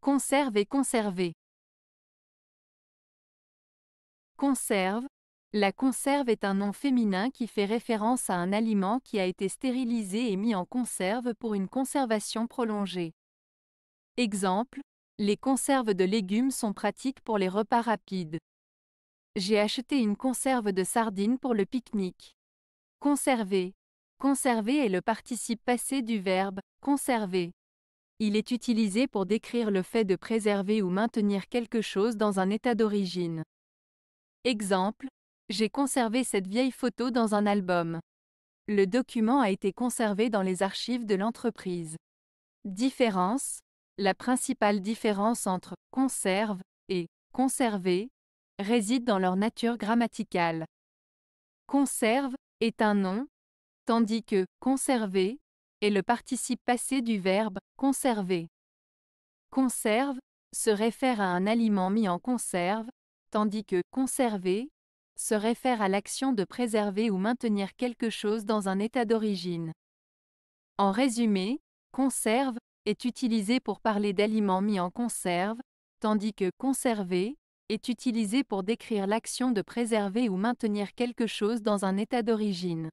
Conserve et conserver. Conserve. La conserve est un nom féminin qui fait référence à un aliment qui a été stérilisé et mis en conserve pour une conservation prolongée. Exemple, les conserves de légumes sont pratiques pour les repas rapides. J'ai acheté une conserve de sardines pour le pique-nique. Conserver. Conserver est le participe passé du verbe conserver. Il est utilisé pour décrire le fait de préserver ou maintenir quelque chose dans un état d'origine. Exemple, j'ai conservé cette vieille photo dans un album. Le document a été conservé dans les archives de l'entreprise. Différence La principale différence entre conserve et conserver réside dans leur nature grammaticale. Conserve est un nom, tandis que conserver et le participe passé du verbe conserver. Conserve se réfère à un aliment mis en conserve, tandis que conserver se réfère à l'action de préserver ou maintenir quelque chose dans un état d'origine. En résumé, conserve est utilisé pour parler d'aliments mis en conserve, tandis que conserver est utilisé pour décrire l'action de préserver ou maintenir quelque chose dans un état d'origine.